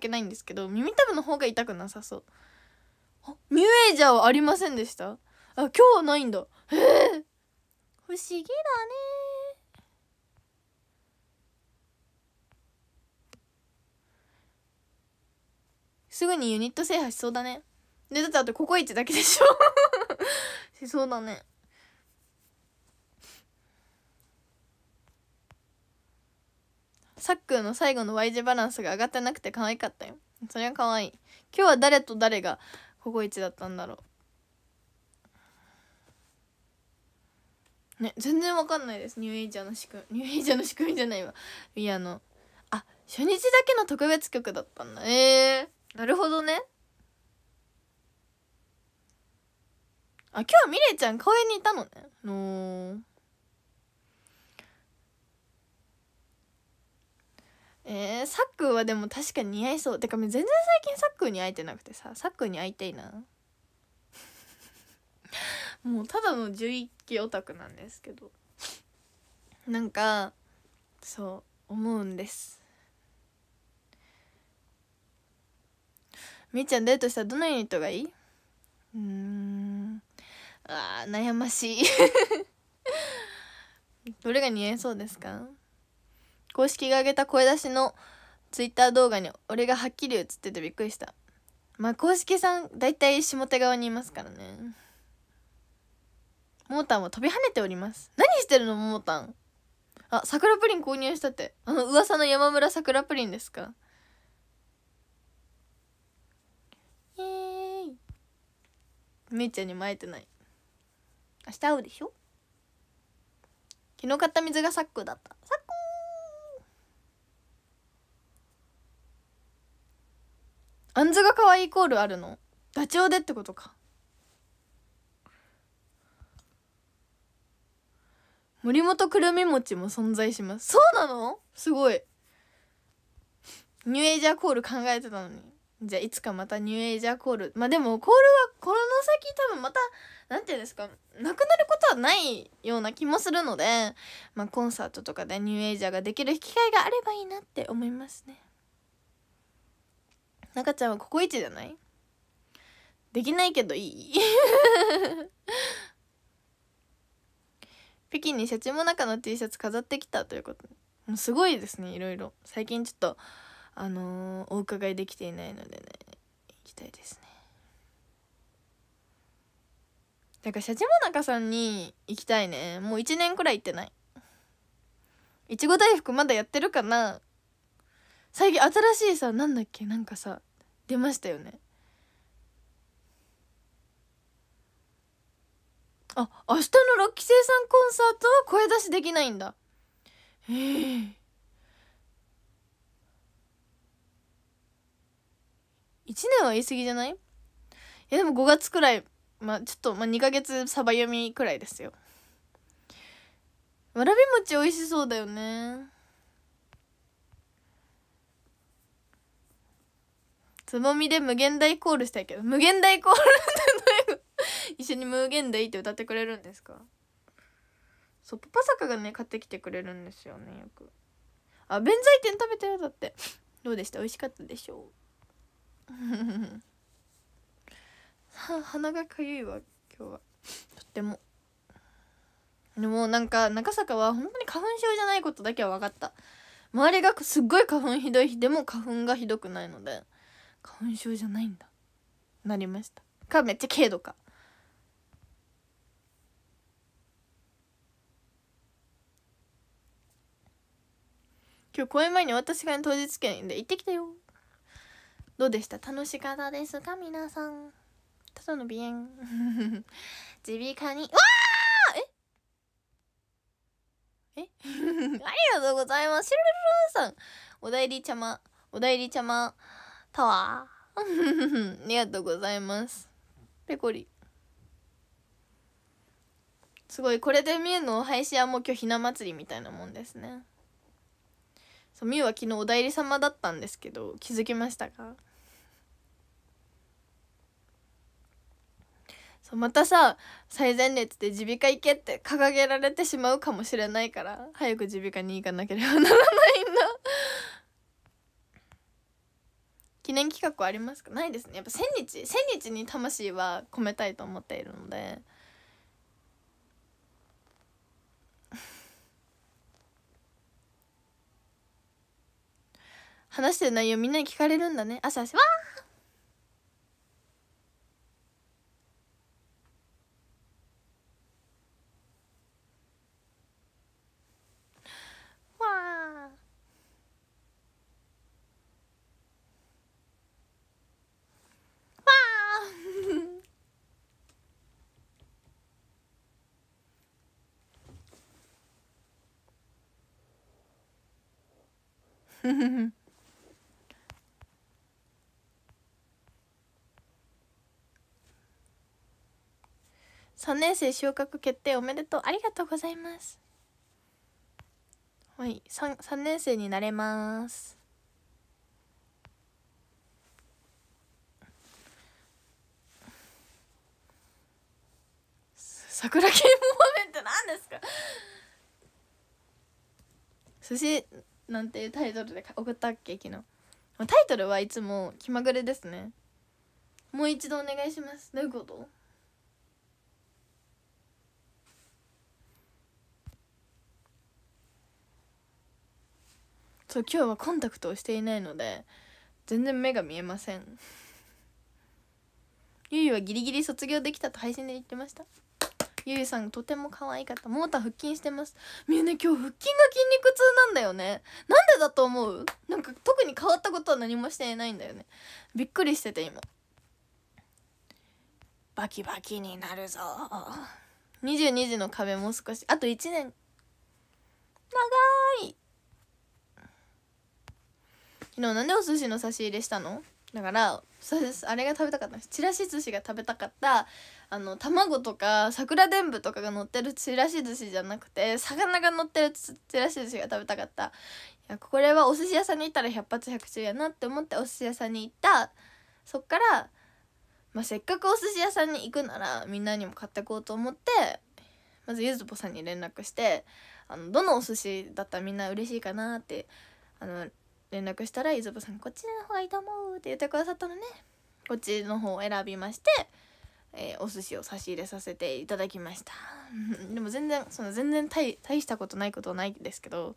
けないんですけど耳たぶの方が痛くなさそうミュエージャーはありませんでしたあ今日はないんだへえ不思議だねすぐにユニット制覇しそうだねでだってあとココイチだけでしょ しそうだねさっくんの最後の Y 字バランスが上がってなくて可愛かったよそれは可愛い今日は誰と誰がココイチだったんだろうね全然わかんないですニューエイジャーの仕組み ニューエイジャーの仕組みじゃないわいやあのあ初日だけの特別曲だったんだえー、なるほどねあ今日はミレイちゃん公園にいたのねのーえー、サックーはでも確かに似合いそうてか全然最近サックーに会えてなくてさサックーに会いたいな もうただの11期オタクなんですけどなんかそう思うんですみーちゃんデートしたらどのユニットがいいうんああ、悩ましい どれが似合いそうですか公式が上げた声出しのツイッター動画に俺がはっきり映っててびっくりしたまあ公式さん大体下手側にいますからねモータンは飛び跳ねております何してるのモータンあ桜プリン購入したってあの噂の山村桜プリンですかイエーイみーちゃんにも会えてない明日会うでしょ昨日買った水がサックだったあんずが可愛いイコールあるのダチョウでってことか森本くるみ餅も存在しますそうなのすごいニューエイジャーコール考えてたのにじゃあいつかまたニューエイジャーコールまあでもコールはこの先多分また何て言うんですかなくなることはないような気もするので、まあ、コンサートとかでニューエイジャーができる機会があればいいなって思いますね。中ちゃんはココイチじゃないできないけどいい北京 にシャチモナカの T シャツ飾ってきたということもうすごいですねいろいろ最近ちょっとあのー、お伺いできていないのでね行きたいですねだからシャチモナカさんに行きたいねもう1年くらい行ってないいちご大福まだやってるかな最近新しいさなんだっけなんかさ出ましたよねあ明日の6期生さんコンサートは声出しできないんだへえ1年は言い過ぎじゃないいやでも5月くらいまあちょっと、まあ、2ヶ月サバ読みくらいですよわらび餅美味しそうだよねつぼみで無限大コールしたいけど無限大コールってど 一緒に無限大って歌ってくれるんですかそうパパサカがね買ってきてくれるんですよねよくあ弁財天食べたよだってどうでした美味しかったでしょう 鼻がかゆいわ今日はとってもでもなんか中坂は本当に花粉症じゃないことだけは分かった周りがすっごい花粉ひどい日でも花粉がひどくないので花粉症じゃないんだなりましたかめっちゃ軽度か今日公演前に私が当日券で行ってきたよどうでした楽しかったですか皆さんただの鼻炎 耳鼻科にわええ ありがとうございますシルルルンさんおだいりちゃまおだいりちゃまたわ ありがとうございますペコリすごいこれでみゆの配信はもう今日ひな祭りみたいなもんですねそうみゆは昨日おだいり様だったんですけど気づきましたかそうまたさ最前列で耳鼻科行けって掲げられてしまうかもしれないから早く耳鼻科に行かなければならない記念企画ありますかないですねやっぱ千日千日に魂は込めたいと思っているので 話してる内容みんなに聞かれるんだね朝わ三年生昇格決定おめでとうありがとうございますはい三三年生になれます桜木モーメントて何ですか寿司なんていうタイトルで送ったっけ昨日タイトルはいつも気まぐれですねもう一度お願いしますどういうことそう今日はコンタクトをしていないので全然目が見えませんゆいはギリギリ卒業できたと配信で言ってましたゆいさんとても可愛かったモーター腹筋してますみんな今日腹筋が筋肉痛なんだよねなんでだと思うなんか特に変わったことは何もしていないんだよねびっくりしてて今バキバキになるぞ22時の壁もう少しあと1年長い昨日なんでお寿司の差し入れしたのだからそうですあれが食べたかったちらし寿司が食べたかったあの卵とか桜でんぶとかが乗ってるちらし寿司じゃなくて魚が乗ってるちらし寿司が食べたかったいやこれはお寿司屋さんに行ったら百発百中やなって思ってお寿司屋さんに行ったそっからまあ、せっかくお寿司屋さんに行くならみんなにも買ってこうと思ってまずゆずぽさんに連絡してあのどのお寿司だったらみんな嬉しいかなってあの連絡したらゆずぼさんこっちの方がいいと思うって言ってくださったのねこっちの方を選びまして、えー、お寿司を差し入れさせていただきました でも全然その全然大したことないことはないですけど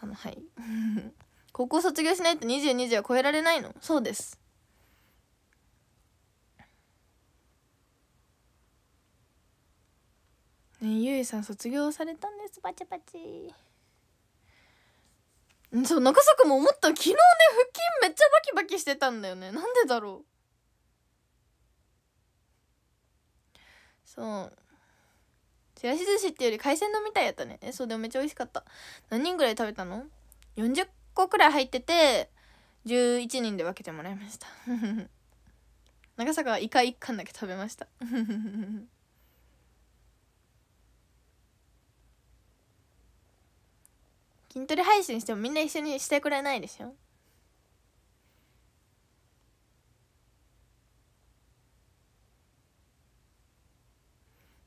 あのはい 高校卒業しないと22時は超えられないのそうですねゆいさん卒業されたんですパチパチそう中坂も思った昨日ね腹筋めっちゃバキバキしてたんだよねなんでだろうそうちらし寿司ってより海鮮丼みたいやったねえそうでもめっちゃ美味しかった何人ぐらい食べたの ?40 個くらい入ってて11人で分けてもらいました 長坂はイカ1貫だけ食べました 筋トレ配信してもみんな一緒にしてくれないでしょ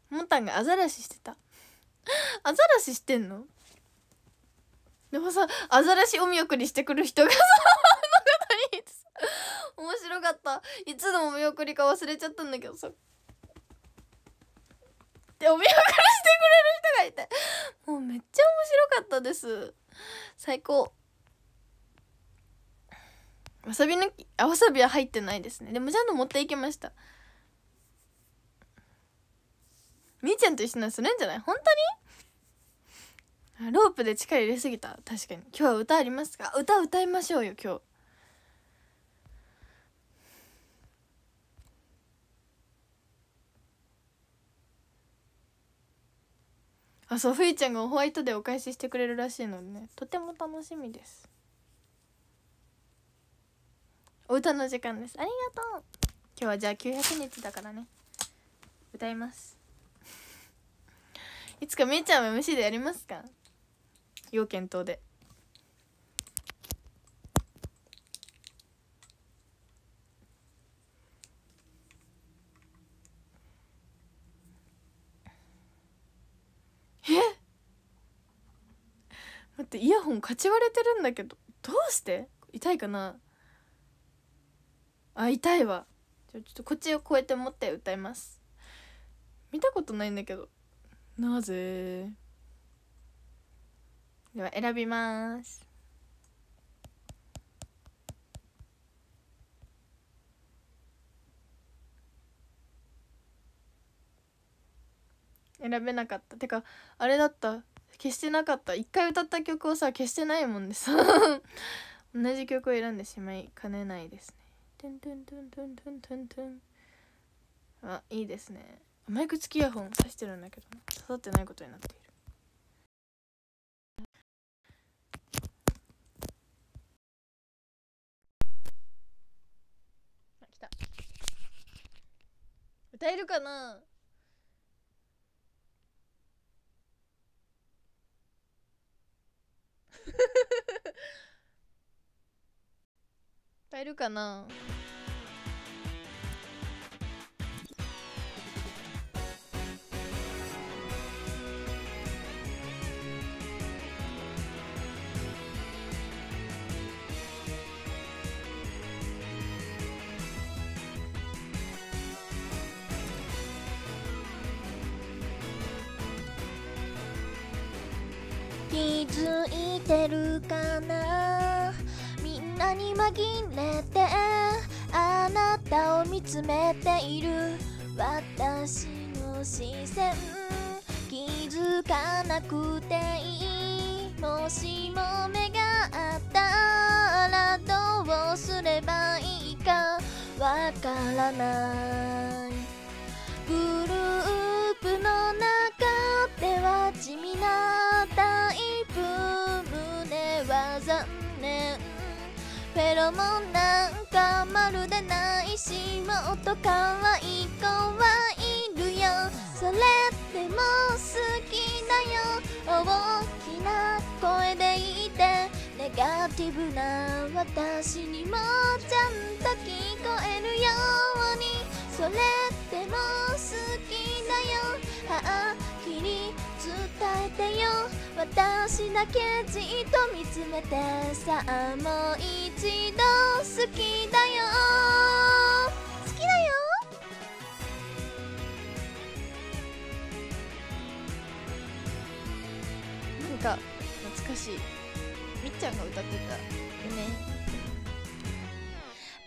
モたんがアザラシしてた アザラシしてんのでもさアザラシお見送りしてくる人がさ 面白かったいつのお見送りか忘れちゃったんだけどさでお見送りしてくれるいてもうめっちゃ面白かったです最高わさび抜きあわさびは入ってないですねでもちゃんと持っていきましたみーちゃんと一緒にするんじゃない本当にロープで力入れすぎた確かに今日は歌ありますか歌歌いましょうよ今日あそうふいちゃんがホワイトでお返ししてくれるらしいのでねとても楽しみですお歌の時間ですありがとう今日はじゃあ900日だからね歌います いつかめいちゃんも MC でやりますか要検討でってイヤホンかち割れてるんだけどどうして痛いかなあ痛いわじゃちょっとこっちをこうやって持って歌います見たことないんだけどなぜでは選びます選べなかったてかあれだった消してなかった一回歌った曲をさ消してないもんでさ 同じ曲を選んでしまいかねないですねトゥントゥントゥントゥントゥントゥントゥンあいいですねマイク付きイヤホン挿してるんだけど刺さってないことになっているあ来た歌えるかな買 えるかな気づいてるかなみんなに紛れてあなたを見つめている私の視線気づかなくていいもしも目があったらどうすればいいかわからないもなんかまるでないしもっと可愛い子はいるよそれでも好きだよ大きな声で言ってネガティブな私にもちゃんと聞こえるようにそれでも好きだよはっきり伝えてよ私だけじっと見つめてさあもう一度好きだよ好きだよなんか懐かしいみっちゃんが歌ってたね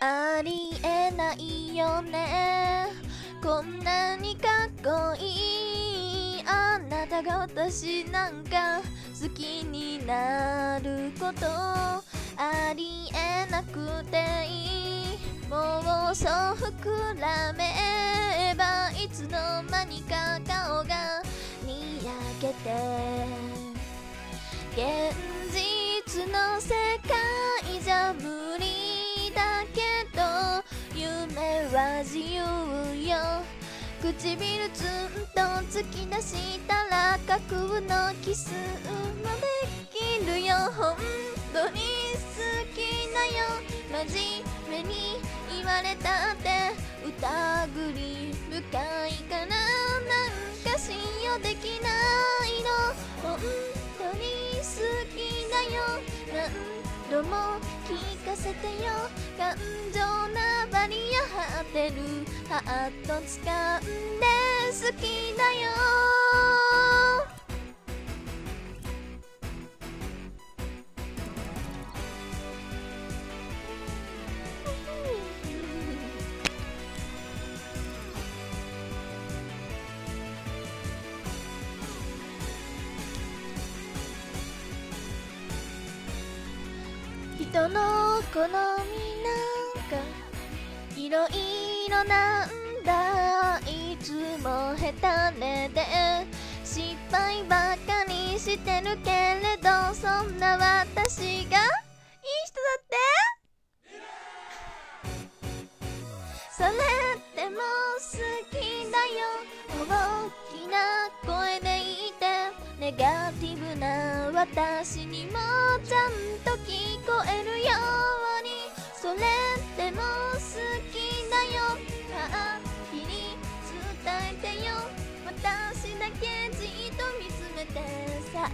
ありえないよねこんなにかっこいいが私なんか好きになることありえなくていい妄想膨らめばいつの間にか顔がにやけて現実の世界じゃ無理だけど夢は自由よ唇ずっと突き出したら架空のキスもできるよ本当に好きだよ真面目に言われたって疑り深いからなんか信用できないの本当に好きだよ何度も聞かせてよ感情なりってるハート掴んで好きだよ人の好みろいなんだいつも下手で失敗ばっかりしてるけれどそんな私がいい人だってそれっても好きだよ大きな声で言ってネガティブな私にもちゃんと聞こえるようにそれっても好き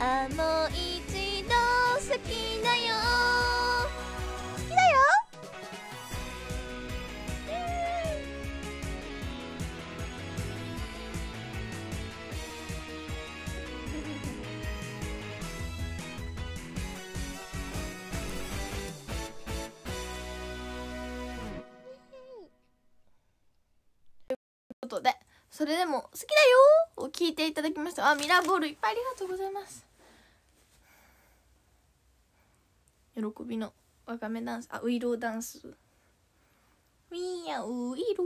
あもう一度好きだよ好きだよ ということでそれでも好きだよを聞いていただきましたあミラーボールいっぱいありがとうございます喜びのわかめダンスあウイローダンスウィーアウイロ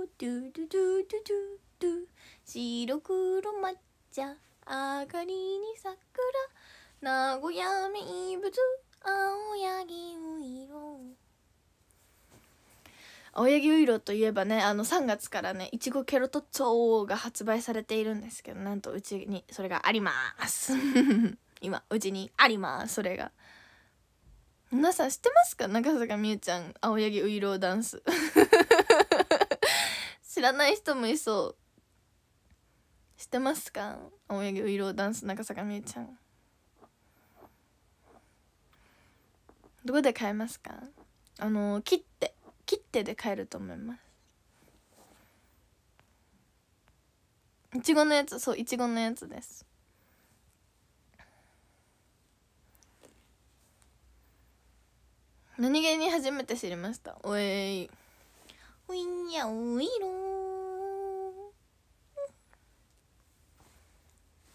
ードゥドゥドゥドゥドゥドゥ白黒抹茶あかりに桜名古屋名物青柳ウイロー青柳ういろといえばねあの3月からねいちごケロトッツォが発売されているんですけどなんとうちにそれがあります 今うちにありますそれが皆さん知ってますか中坂美羽ちゃん青柳ういろダンス 知らない人もいそう知ってますか青柳ういろダンス中坂美羽ちゃんどこで買えますかあの切って切手で買えると思いますいちごのやつそういちごのやつです何気に初めて知りましたおえいおいにゃおいろ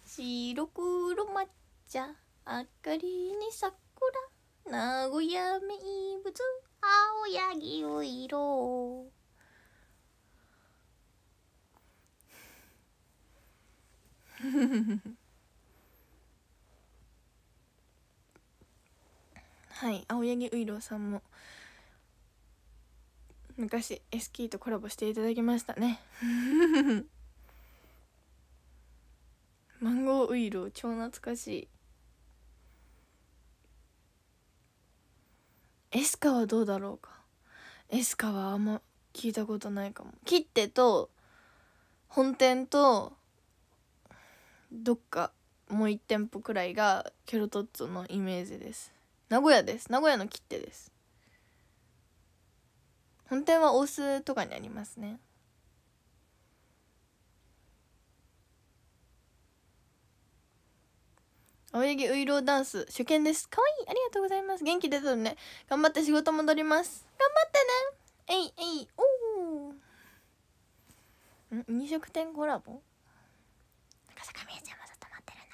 白黒抹茶あかりに桜名古屋名物青柳を色フフはい青柳ういろうさんも昔 s ーとコラボしていただきましたね マンゴーウいろう超懐かしいエスカはどうだろうかエスカはあんま聞いたことないかも切手と本店とどっかもう1店舗くらいがケロトッツォのイメージです名古屋です名古屋の切手です本店は大須とかにありますね青柳ういろうダンス初見です可愛いありがとうございます元気出たのね頑張って仕事戻ります頑張ってねえいえいおおん飲食店コラボなんかさちゃんもずっと待ってるんだ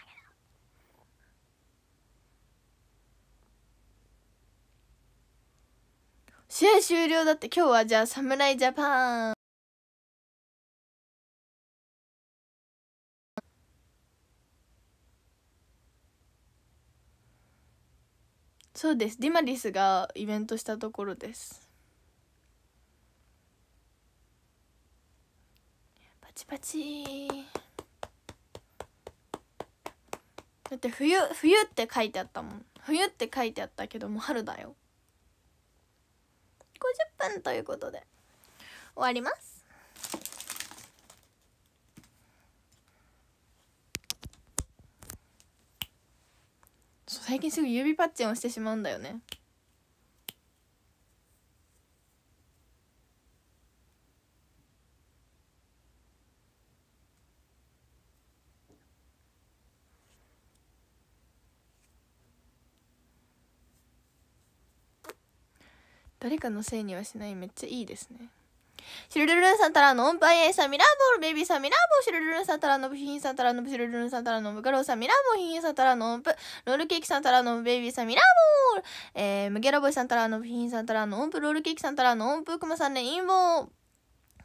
けど試合終了だって今日はじゃあ侍ジャパンそうですディマリスがイベントしたところですパチパチだって冬「冬」って書いてあったもん「冬」って書いてあったけども春だよ50分ということで終わります最近すぐ指パッチンをしてしまうんだよね誰かのせいにはしないめっちゃいいですねシュルルルンサンタラのオンパイエンサミラーボールベイビーサミラーボー、シュルルルンサンタラのブヒンサンタラのブ、シュルルルンサンタラのブ、ガローサミラーボー、ヒヒンサンタラのオンプ、ロールケーキサンタラのベイビーサミラーボー、えー、ムゲラボイサンタラのブヒンサンタラのオンプ、ロールケーキサンタラのオンプ、クマさんネインボー、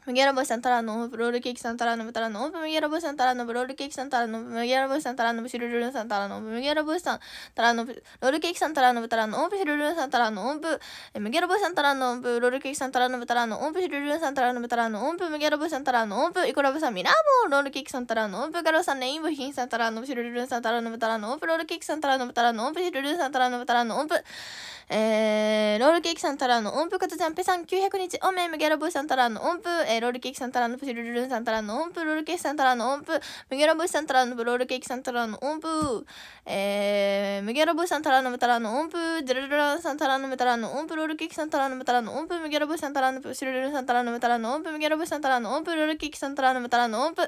麦わら帽子さんたらのブロールケーキさんたらのぶたらの麦わら帽子さんたらのブロールケーキさんたらの麦わら帽子さんたらのぶしるるるんさんたらの麦わら帽子さんたらのブロールケーキさんたらのぶたらのぶーるるんさんたらのぶ麦わら帽子さんたらのブロールケーキさんたらのぶたらのぶールるんさんたらのぶたらのぶ麦わら帽子さんたらのぶイコラブさんミラーボーロールケーキさんたらのオガロさんレインボーヒンさんたらのぶしるるんさんたらのぶたらのブロールケーキさんたらのぶたらのぶールるんさんたらのぶたらのぶえー、ロールケーキさんたらのオ符かつちゃんぺさん900日おめむぎゃらぼうさんたらのオブえーえー、ロールケーキさんたらのプシュルルルンさんたらの音符、ロールケーキさんたらの音符、麦わら帽子さんたらのロールケーキさんたらの音符、えー、麦わら帽子さんたらのむたらの音符、ジェルルランさんたらのむたらの音符、ロールケーキさんたらのむたらの音符、麦わら帽子さんたらのプシュルルルンさんたらのむたらの音符、麦わら帽子さんたらの音符、ロールケーキさんたらのむたらの音符、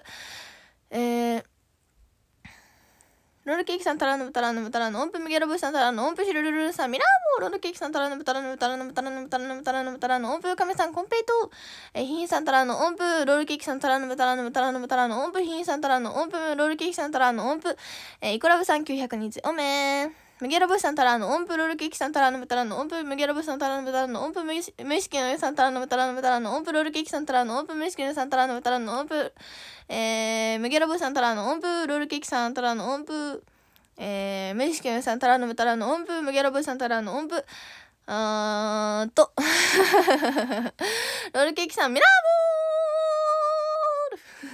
えー、ロールケーキさんたらぬぶたらブぶたらぬン符むげろぶさんたらぬ音符しるるるさんミラーボーロールケーキさんたらぬぶたらぬぶたらぬぶたらブタたらのぶたらぬぶたらかめさんコンペイトえひんさんたらオンプロールケーキさんたらブタたらのぶたらぬぶたらぬ音符ひんさんたらオンプロールケーキさんラらぬ音符えイコラブさん9 0日、おめームゲロブシさんたらのンプロールケーキさんたらのぶたらの音符ムゲラブさんたらのぶたらの音符無意識のよさんたらのぶたらのぶたらの音符ロルケキさんたらのン符無意識のよさんたらのぶたらの音符えムゲロブシさんたらのンプロルケキさんたらのン符えー、無意識のよさんたらのぶたらの音符ムゲラブシさんたらの音符あーとロールケーキさんミラ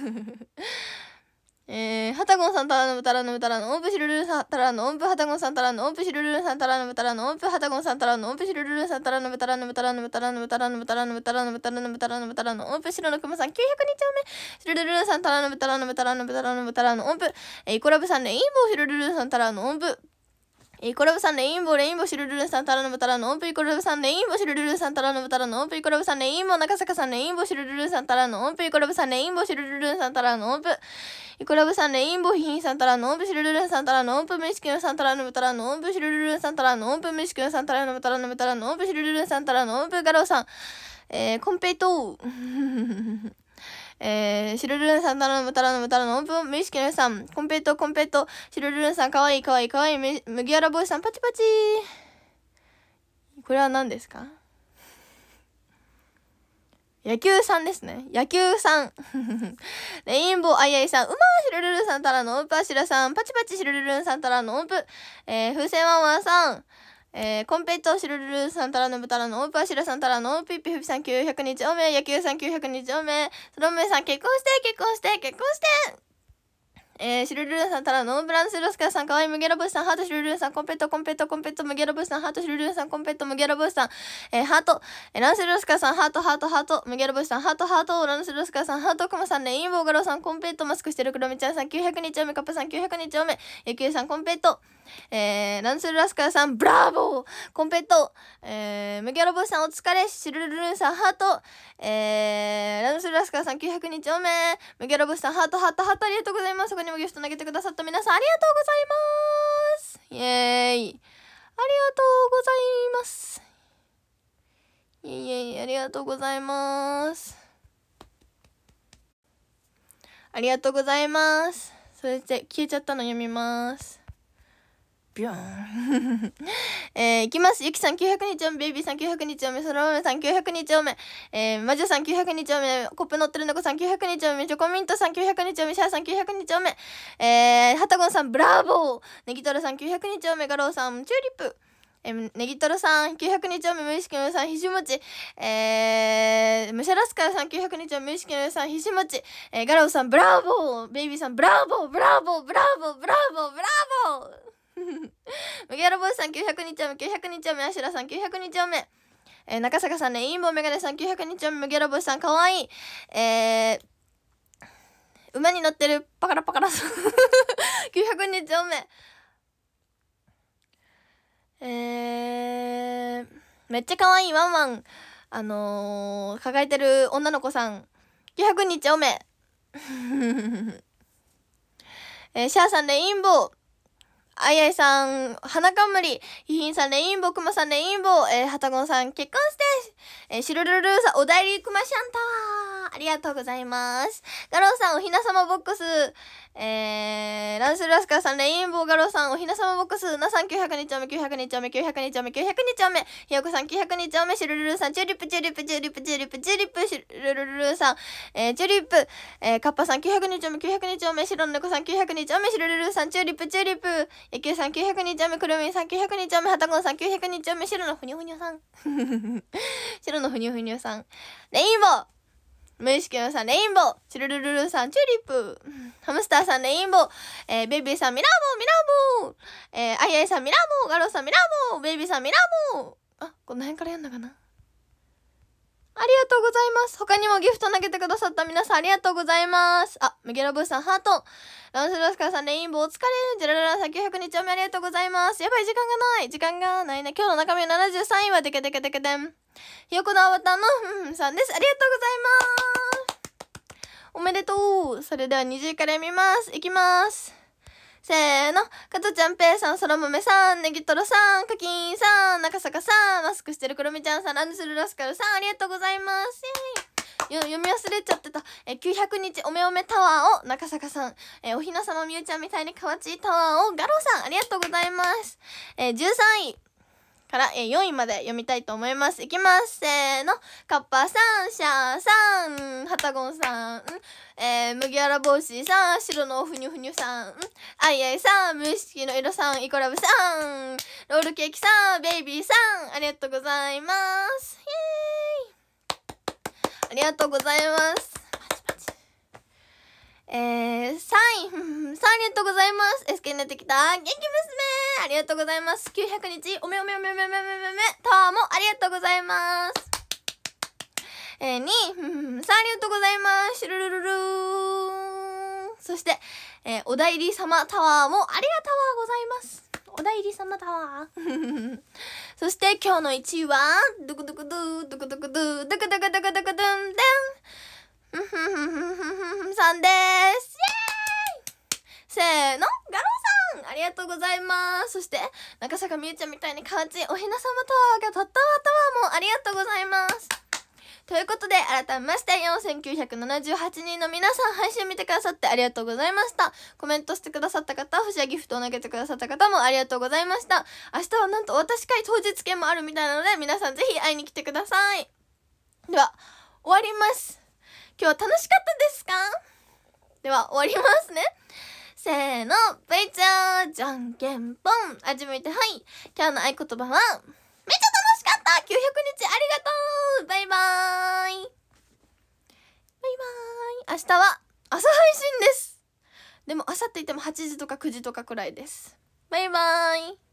ーボールえー、はたごんさんたらのぶたらのぶたらのおんぶしるるるさんたらのおんぶはたごんさんたらのおんぶしるるるさんたらのぶたらのおんぶはたごんさんたらのおんぶしるるるさんたらのぶたらのぶたらのぶたらのぶたらのぶたらのぶたらのぶたらのぶたらのぶたらのおんぶしろのくまさん9 0日丁目しるるるさんたらのぶたらのぶたらのぶたらのぶたらのえー、イコラブさんねインボしるるるさんたらのん符イコラブさんレインボーレインボーシルルルンさんタラノブタラノンプイコラブさんレインボーシルルルンさんタラノブタラノンプイコラブさんレインボー中坂さんレインボーシルルルンさんタラノンプイコラブさんレインボーシルルルンさんタラノンプイコラブさんレインボーヒンさんタラノンプシルルルンさんタラノンプメシキンさんタラノブタラノンプシルルルさんタラノンプメシキンさんタラノブタラノブタラノンプシルルルンさんタラノンプガロウさんえー、コンペイトーえー、シルルルンさん、頼む、頼む、頼む、音符、無意識の皆さん、コンペイト、コンペイト、シルルルンさん、かわいい、かわいい、かわいい、麦わら帽子さん、パチパチこれは何ですか野球さんですね。野球さん。レインボーあいあいさん。うまシルルるンさんたらの音符あしらさん。パチパチしルルるンさんたらの音符。えー、風船ワンワンさん。えー、コンペイトシルルルさんたらのぶたらのオープアシラさんたらのオーピッピフピさん900日おめ野球さん900日おめそろめさん結婚して結婚して結婚してえー、シルルルンさん、たら、ノーブランスロスカさん、かわいい、ムゲラボスさん、ハート、シルルンさん、コンペット、コンペット、コンペット、ムゲラボスさん、ハート、シルルンさん、コンペット、ムゲラボスさん、えー、ハート、えー、ランスロスカさん、ハート、ハート、ハート、ムゲラボスさん、ハート、ハート、ランスロスカさん、ハート、クマさん、レインボーガローさん、コンペット、マスクしてるクロミちゃんさん、900日おめ、カップさん、900日おめ、野球さん、コンペット、えー、ランスルラスカさん、ブラボーコンペット、えー、ムギャロボさんお疲れ、シルルルンさんハート、えー、ランスルラスカさん900日おめ、ムギャロボさんハートハートハートありがとうございます。にもギフト投げてくださった皆さんありがとうございますイエーイありがとうございますイエイエイありがとうございますありがとうございますそれで消えちゃったの読みますぴょん。えー、いきます。ゆきさん900日おめ、ベイビーさん900日おめ、そら豆さん900日おめ、えー、魔女さん900日おめ、コップ乗ってる猫さん900日おめ、チョコミントさん900日おめ、シャアさん900日おめ、えー、ハタゴンさんブラボー、ネギトロさん900日おめ、ガローさんチューリップ、えー、ネギトロさん900日おめ、無意識のさん、ひしもち、えー、ムシャラスカさん900日おめ、無意識のさん、ひしもち、えー、ガローさんブラボー、ベイビーさんブラボー、ブラボー、ブラボー、ブラボー、ブラー、ボー麦わら帽子さん900日目900日目あしらさん900日目えー、中坂さんね、インボメガネさん900日目、麦わら帽子さんかわいい。えー、馬に乗ってるパカラパカラさん900日おめえー、めっちゃ可愛いワンワン、あのー、抱えてる女の子さん、900日おめ。えー、シャアさんレインボー。あいあいさん、花り、ひひんさん、レインボー、くまさん、レインボー、えー、はたごんさん、結婚して、えー、しるるるさん、おだいりくましゃんたー。ありがとうございます。ガローさん、おひなさまボックス。えー、ランスラスカーさん、レインボーガローさん、おひなさまボックス。なさん9 0日お目、9 0日お目、9 0日お目、9 0日お目。ひよこさん、9 0日お目、シュルルルさん、チューリップ、チューリップ、チューリップ、チューリップ、チューリップ、シュルルルさん、えー、チューリップ、えー、カッパさん、9 0日お目、9 0日おめ、白の猫さん、9 0日お目、シュルルルさん、チューリップ、チューリップ、野球さん、9 0日丁目、くるみさん、9 0日お目、はたこさん、9 0日おめ、白のふにょふにょさん。白のふにょふにょさん。レインボー無意識のさん、レインボー。チュルルルルさん、チューリップ。ハムスターさん、レインボー。えー、ベイビーさん、ミラーボー、ミラーボー。えー、アイアイさん、ミラーボー。ガロさん、ミラーボー。ベイビーさん、ミラーボー。あ、この辺からやんのかなありがとうございます。他にもギフト投げてくださった皆さんありがとうございます。あ、ムゲラブーさんハート。ランスロスカーさんレインボーお疲れ。ジェラララさん900日おめありがとうございます。やばい、時間がない。時間がないね。今日の中身73位はデケデケデケデン。ひよこのアバターのふんさんです。ありがとうございます。おめでとう。それでは20位から読みます。いきます。せーの。かとちゃん、ぺーさん、そら豆さん、ねぎとろさん、かきんさん、中坂さん、マスクしてるくろみちゃんさん、ランドスルラスカルさん、ありがとうございます。読み忘れちゃってた。え、900日おめおめタワーを中坂さん。え、おひなさまみゆちゃんみたいにかわちいタワーをガロさん、ありがとうございます。え、13位。から、えー、4位まで読みたいと思います。いきます。せーの。カッパさん、シャーさん、ハタゴンさん、えー、麦わら帽子さん、白のふにゅふにゅさん、あいあいさん、無意識の色さん、イコラブさん、ロールケーキさん、ベイビーさん、ありがとうございます。イエーイありがとうございます。えー、3位、さ あありがとうございます。SK になってきた、元気娘ありがとうございます。900日、おめおめおめおめおめおめおめ、タワーもありがとうございます。えー、2位、さあありがとうございます。シュルルルルーそして、えー、お代理様タワーもありがとうございます。お代理様タワー そして今日の1位は、ドクドクドゥ、ドクドクドゥ、ドクドクドクドクドゥン、ドゥン。さんですせーのガロンさんありがとうございますそして中坂美ゆちゃんみたいにカウおひなさまタワーがたったわタワーもありがとうございますということで、改めまして、4978人の皆さん、配信見てくださってありがとうございました。コメントしてくださった方、星やギフトを投げてくださった方もありがとうございました。明日はなんと私会当日券もあるみたいなので、皆さんぜひ会いに来てください。では、終わります。今日は楽しかったですかでは終わりますねせーのベいちゃんじゃんけんぽん始めてはい今日の合言葉はめっちゃ楽しかった900日ありがとうバイバーイバイバーイ明日は朝配信ですでも朝って言っても8時とか9時とかくらいですバイバーイ